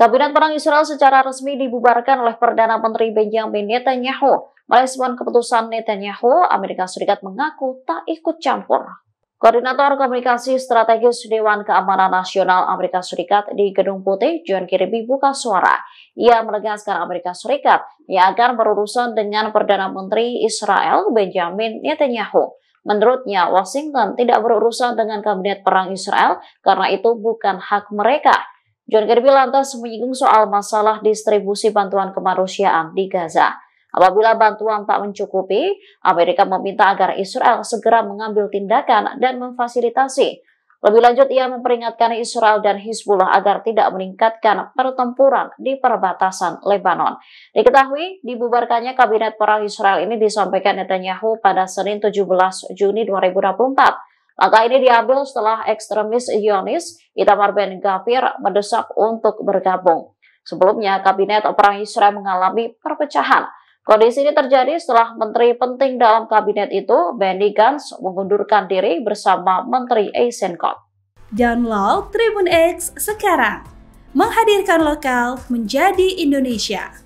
Kabinet Perang Israel secara resmi dibubarkan oleh Perdana Menteri Benjamin Netanyahu. Merespon keputusan Netanyahu, Amerika Serikat mengaku tak ikut campur. Koordinator Komunikasi Strategis Dewan Keamanan Nasional Amerika Serikat di Gedung Putih, John Kirby buka suara. Ia menegaskan Amerika Serikat yang akan berurusan dengan Perdana Menteri Israel Benjamin Netanyahu. Menurutnya, Washington tidak berurusan dengan kabinet perang Israel karena itu bukan hak mereka. John Kirby lantas menyinggung soal masalah distribusi bantuan kemanusiaan di Gaza. Apabila bantuan tak mencukupi, Amerika meminta agar Israel segera mengambil tindakan dan memfasilitasi lebih lanjut, ia memperingatkan Israel dan Hizbullah agar tidak meningkatkan pertempuran di perbatasan Lebanon. Diketahui, dibubarkannya Kabinet Perang Israel ini disampaikan Netanyahu pada Senin 17 Juni 2024. Langkah ini diambil setelah ekstremis Yonis Itamar Ben Gavir mendesak untuk bergabung. Sebelumnya, Kabinet Perang Israel mengalami perpecahan Kondisi ini terjadi setelah menteri penting dalam kabinet itu, Benny Gantz, mengundurkan diri bersama Menteri Eisenkot. Download Tribun X sekarang, menghadirkan lokal menjadi Indonesia.